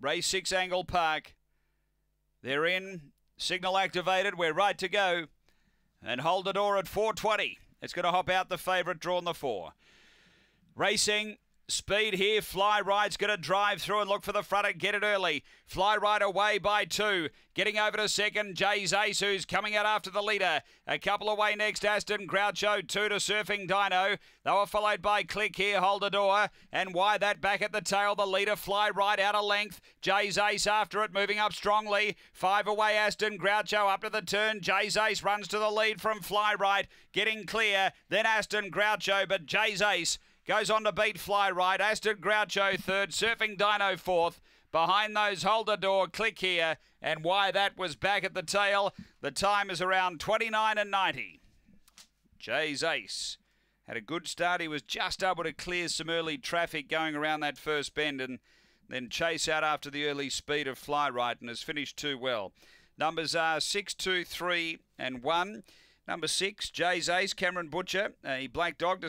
Race 6 Angle Park. They're in. Signal activated. We're right to go. And hold the door at 420. It's going to hop out the favourite, drawn the four. Racing Speed here. Fly Ride's going to drive through and look for the front and get it early. Fly Ride away by two. Getting over to second, Jay's Ace, who's coming out after the leader. A couple away next, Aston Groucho, two to Surfing Dino. They were followed by Click here, Hold the Door, and Why That back at the tail. The leader, Fly Ride out of length. Jay's Ace after it, moving up strongly. Five away, Aston Groucho up to the turn. Jay's Ace runs to the lead from Fly Ride, getting clear. Then Aston Groucho, but Jay's Ace Goes on to beat Fly Right. Aston Groucho third. Surfing Dino fourth. Behind those, hold the door, click here. And why that was back at the tail. The time is around 29 and 90. Jay's Ace had a good start. He was just able to clear some early traffic going around that first bend and then chase out after the early speed of Fly Right and has finished too well. Numbers are 6, 2, 3 and 1. Number 6, Jay's Ace, Cameron Butcher, a uh, black dog.